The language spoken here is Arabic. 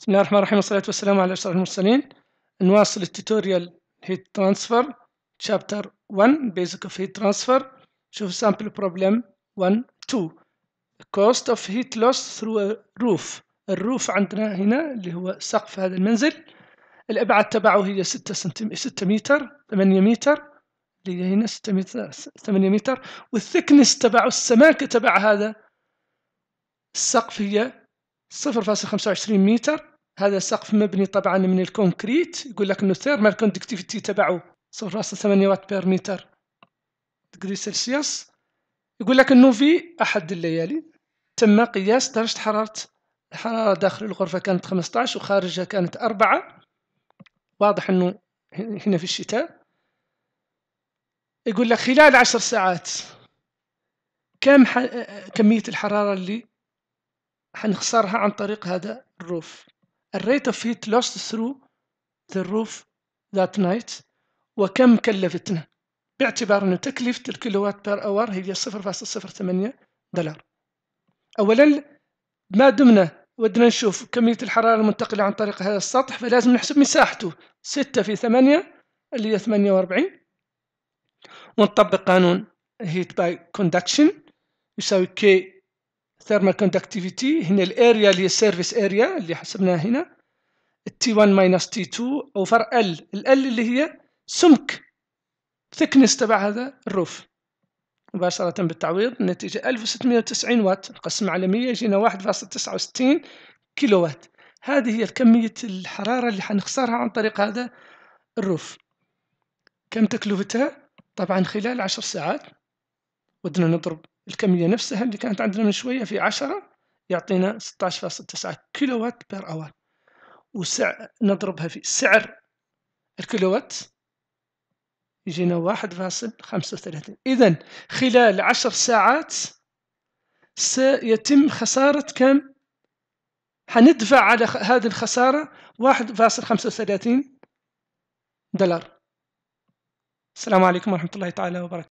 بسم الله الرحمن الرحيم والصلاة والسلام على أشرف المرسلين نواصل التوتوريال هيت ترانسفر شابتر 1 بيزك اوف هيت ترانسفر شوف سامبل بروبلم 1 2 كوست اوف هيت لوس ثرو روف الروف عندنا هنا اللي هو سقف هذا المنزل الأبعاد تبعه هي 6 سنتم 6 متر 8 متر اللي هي هنا 6 متر 8 متر والثكنس تبعه السماكة تبع هذا السقف هي 0.25 متر هذا سقف مبني طبعا من الكونكريت يقول لك انه الثيرمال كوندكتيفيتي تبعه 0.8 وات بير متر دقري سلسيوس يقول لك انه في احد الليالي تم قياس درجة حرارة الحرارة داخل الغرفة كانت 15 وخارجها كانت أربعة واضح انه هنا في الشتاء يقول لك خلال عشر ساعات كم كمية الحرارة اللي حنخسرها عن طريق هذا الروف الريت اوف هيت لوست ثرو ذا روف ذات نايت وكم كلفتنا باعتبار أن تكلفة الكيلووات بير أور هي 0.08 دولار أولا ما دمنا ودنا نشوف كمية الحرارة المنتقلة عن طريق هذا السطح فلازم نحسب مساحته 6 في 8 اللي هي 48 ونطبق قانون هيت باي كوندكشن يساوي كي thermal conductivity هنا الاريا اللي هي السيرفيس اريا اللي حسبناها هنا تي 1 ماينس تي 2 اوفر ال L اللي هي سمك thickness تبع هذا الروف مباشرة بالتعويض النتيجة 1690 واط نقسم على 100 يجينا 1.69 كيلو وات هذه هي كمية الحرارة اللي حنخسرها عن طريق هذا الروف كم تكلفتها؟ طبعا خلال عشر ساعات ودنا نضرب الكمية نفسها اللي كانت عندنا من شوية في عشرة يعطينا 16.9 كيلووات بير اور وسع نضربها في سعر الكيلووات يجينا 1.35 إذا خلال عشر ساعات سيتم خسارة كم؟ حندفع على هذه الخسارة 1.35 دولار السلام عليكم ورحمة الله تعالى وبركاته